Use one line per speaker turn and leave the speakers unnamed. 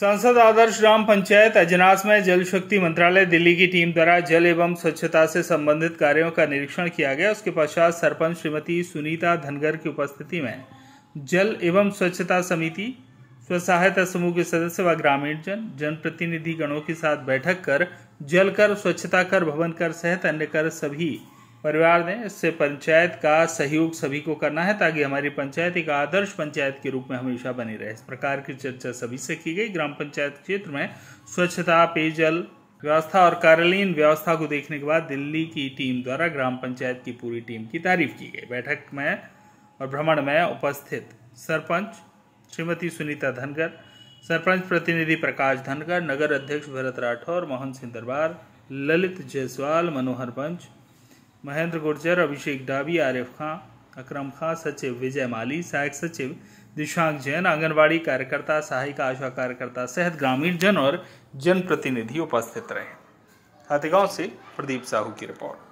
सांसद आदर्श ग्राम पंचायत अजनास में जल शक्ति मंत्रालय दिल्ली की टीम द्वारा जल एवं स्वच्छता से संबंधित कार्यों का निरीक्षण किया गया उसके पश्चात सरपंच श्रीमती सुनीता धनगर की उपस्थिति में जल एवं स्वच्छता समिति स्व सहायता समूह के सदस्य व ग्रामीण जन जनप्रतिनिधि गणों के साथ बैठक कर जल कर स्वच्छता कर भवन कर सहित अन्य कर सभी परिवार दें इससे पंचायत का सहयोग सभी को करना है ताकि हमारी पंचायत एक आदर्श पंचायत के रूप में हमेशा बनी रहे इस प्रकार की चर्चा सभी से की गई ग्राम पंचायत क्षेत्र में स्वच्छता पेयजल व्यवस्था और कार्यालयीन व्यवस्था को देखने के बाद दिल्ली की टीम द्वारा ग्राम पंचायत की पूरी टीम की तारीफ की गई बैठक में और भ्रमण में उपस्थित सरपंच श्रीमती सुनीता धनगर सरपंच प्रतिनिधि प्रकाश धनगर नगर अध्यक्ष भरत राठौर मोहन सिंह दरबार ललित जायसवाल मनोहर पंच महेंद्र गुर्जर अभिषेक डाबी आरिफ खां अकरम खां सचिव विजय माली सहायक सचिव दिशांक जैन आंगनबाड़ी कार्यकर्ता सहायिका आशा कार्यकर्ता सहित ग्रामीण जन और जनप्रतिनिधि उपस्थित रहे हाथीगांव से प्रदीप साहू की रिपोर्ट